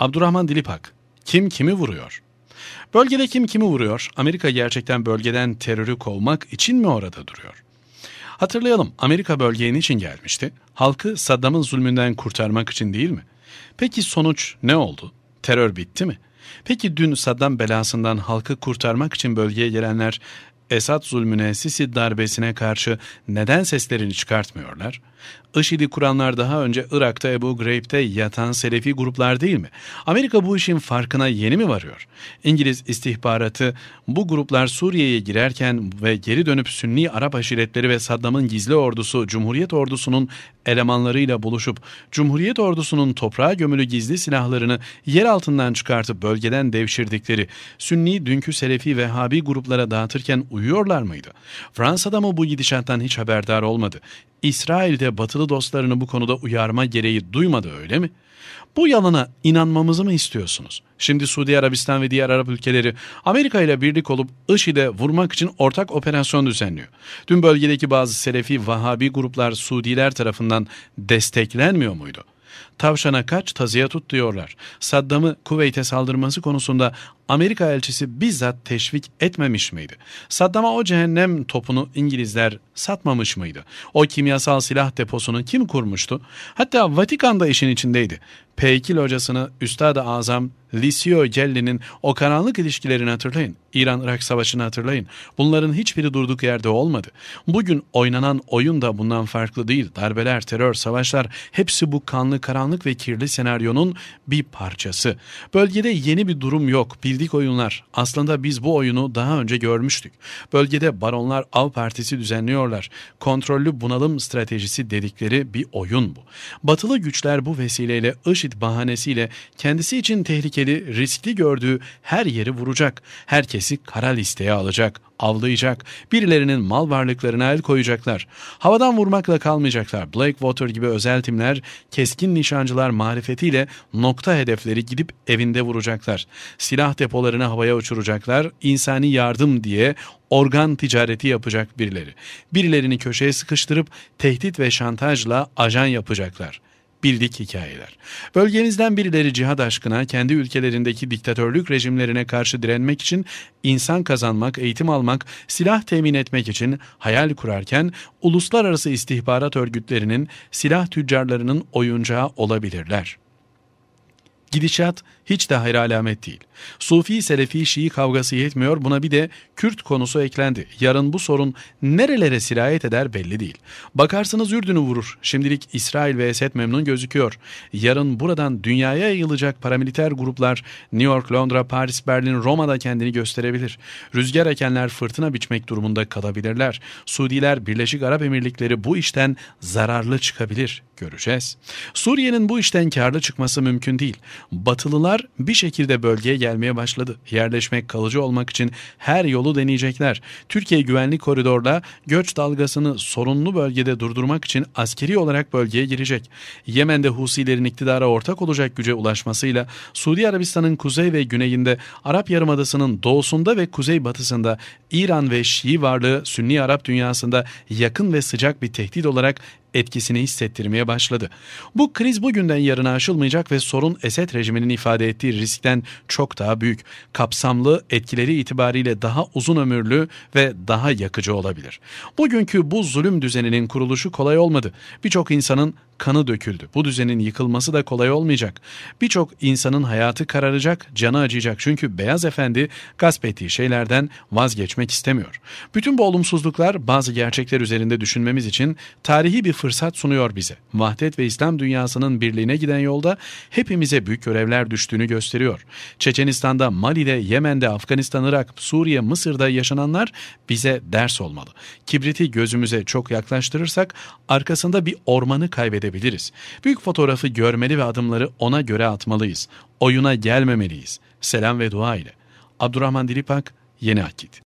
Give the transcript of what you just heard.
Abdurrahman Dilipak, kim kimi vuruyor? Bölgede kim kimi vuruyor? Amerika gerçekten bölgeden terörü kovmak için mi orada duruyor? Hatırlayalım Amerika bölgeye niçin gelmişti? Halkı Saddam'ın zulmünden kurtarmak için değil mi? Peki sonuç ne oldu? Terör bitti mi? Peki dün Saddam belasından halkı kurtarmak için bölgeye gelenler Esad zulmüne, Sisi darbesine karşı neden seslerini çıkartmıyorlar? IŞİD'i kuranlar daha önce Irak'ta Ebu Greyb'de yatan Selefi gruplar değil mi? Amerika bu işin farkına yeni mi varıyor? İngiliz istihbaratı bu gruplar Suriye'ye girerken ve geri dönüp Sünni Arap aşiretleri ve Saddam'ın gizli ordusu Cumhuriyet ordusunun elemanlarıyla buluşup Cumhuriyet ordusunun toprağa gömülü gizli silahlarını yer altından çıkartıp bölgeden devşirdikleri Sünni dünkü Selefi Vehhabi gruplara dağıtırken uyuyorlar mıydı? Fransa'da mı bu gidişattan hiç haberdar olmadı? İsrail'de batılı dostlarını bu konuda uyarma gereği duymadı öyle mi? Bu yalana inanmamızı mı istiyorsunuz? Şimdi Suudi Arabistan ve diğer Arap ülkeleri Amerika ile birlik olup IŞİD'e vurmak için ortak operasyon düzenliyor. Dün bölgedeki bazı Selefi Vahabi gruplar Suudiler tarafından desteklenmiyor muydu? Tavşana kaç tazıya tut diyorlar. Saddam'ı Kuveyt'e saldırması konusunda Amerika elçisi bizzat teşvik etmemiş miydi? Saddam'a o cehennem topunu İngilizler satmamış mıydı? O kimyasal silah deposunu kim kurmuştu? Hatta Vatikan'da işin içindeydi. Peykil hocasını Üstad-ı Azam Licio Gelli'nin o karanlık ilişkilerini hatırlayın. İran-Irak savaşını hatırlayın. Bunların hiçbiri durduk yerde olmadı. Bugün oynanan oyun da bundan farklı değil. Darbeler, terör, savaşlar hepsi bu kanlı, karanlık ve kirli senaryonun bir parçası. Bölgede yeni bir durum yok. Bir bildik oyunlar. Aslında biz bu oyunu daha önce görmüştük. Bölgede baronlar av partisi düzenliyorlar. Kontrollü bunalım stratejisi dedikleri bir oyun bu. Batılı güçler bu vesileyle IŞİD bahanesiyle kendisi için tehlikeli, riskli gördüğü her yeri vuracak. Herkesi kara listeye alacak avlayacak, birilerinin mal varlıklarına el koyacaklar. Havadan vurmakla kalmayacaklar. Blackwater gibi özel timler keskin nişancılar marifetiyle nokta hedefleri gidip evinde vuracaklar. Silah depolarını havaya uçuracaklar. İnsani yardım diye organ ticareti yapacak birileri. Birilerini köşeye sıkıştırıp tehdit ve şantajla ajan yapacaklar bildik hikayeler. Bölgenizden birileri cihad aşkına kendi ülkelerindeki diktatörlük rejimlerine karşı direnmek için insan kazanmak, eğitim almak, silah temin etmek için hayal kurarken uluslararası istihbarat örgütlerinin silah tüccarlarının oyuncağı olabilirler. Gidişat hiç de hayır alamet değil. Sufi Selefi Şii kavgası yetmiyor buna bir de Kürt konusu eklendi. Yarın bu sorun nerelere sirayet eder belli değil. Bakarsınız Ürdün'ü vurur. Şimdilik İsrail ve Esed memnun gözüküyor. Yarın buradan dünyaya yayılacak paramiliter gruplar New York, Londra, Paris, Berlin, Roma'da kendini gösterebilir. Rüzgar ekenler fırtına biçmek durumunda kalabilirler. Suudiler, Birleşik Arap Emirlikleri bu işten zararlı çıkabilir. Göreceğiz. Suriye'nin bu işten karlı çıkması mümkün değil. Batılılar onlar bir şekilde bölgeye gelmeye başladı. Yerleşmek kalıcı olmak için her yolu deneyecekler. Türkiye güvenlik koridorda göç dalgasını sorunlu bölgede durdurmak için askeri olarak bölgeye girecek. Yemen'de Husilerin iktidara ortak olacak güce ulaşmasıyla Suudi Arabistan'ın kuzey ve güneyinde, Arap Yarımadası'nın doğusunda ve kuzeybatısında İran ve Şii varlığı Sünni Arap dünyasında yakın ve sıcak bir tehdit olarak etkisini hissettirmeye başladı. Bu kriz bugünden yarına aşılmayacak ve sorun Esed rejiminin ifade ettiği riskten çok daha büyük, kapsamlı, etkileri itibariyle daha uzun ömürlü ve daha yakıcı olabilir. Bugünkü bu zulüm düzeninin kuruluşu kolay olmadı. Birçok insanın kanı döküldü. Bu düzenin yıkılması da kolay olmayacak. Birçok insanın hayatı kararacak, canı acıyacak. Çünkü Beyaz Efendi gasp ettiği şeylerden vazgeçmek istemiyor. Bütün bu olumsuzluklar bazı gerçekler üzerinde düşünmemiz için tarihi bir fırsat sunuyor bize. Vahdet ve İslam dünyasının birliğine giden yolda hepimize büyük görevler düştüğünü gösteriyor. Çeçenistan'da, Mali'de, Yemen'de, Afganistan, Irak, Suriye, Mısır'da yaşananlar bize ders olmalı. Kibriti gözümüze çok yaklaştırırsak arkasında bir ormanı kaybedeceğiz edebiliriz. Büyük fotoğrafı görmeli ve adımları ona göre atmalıyız. Oyuna gelmemeliyiz. Selam ve dua ile. Abdurrahman Dilipak, Yeni Akit.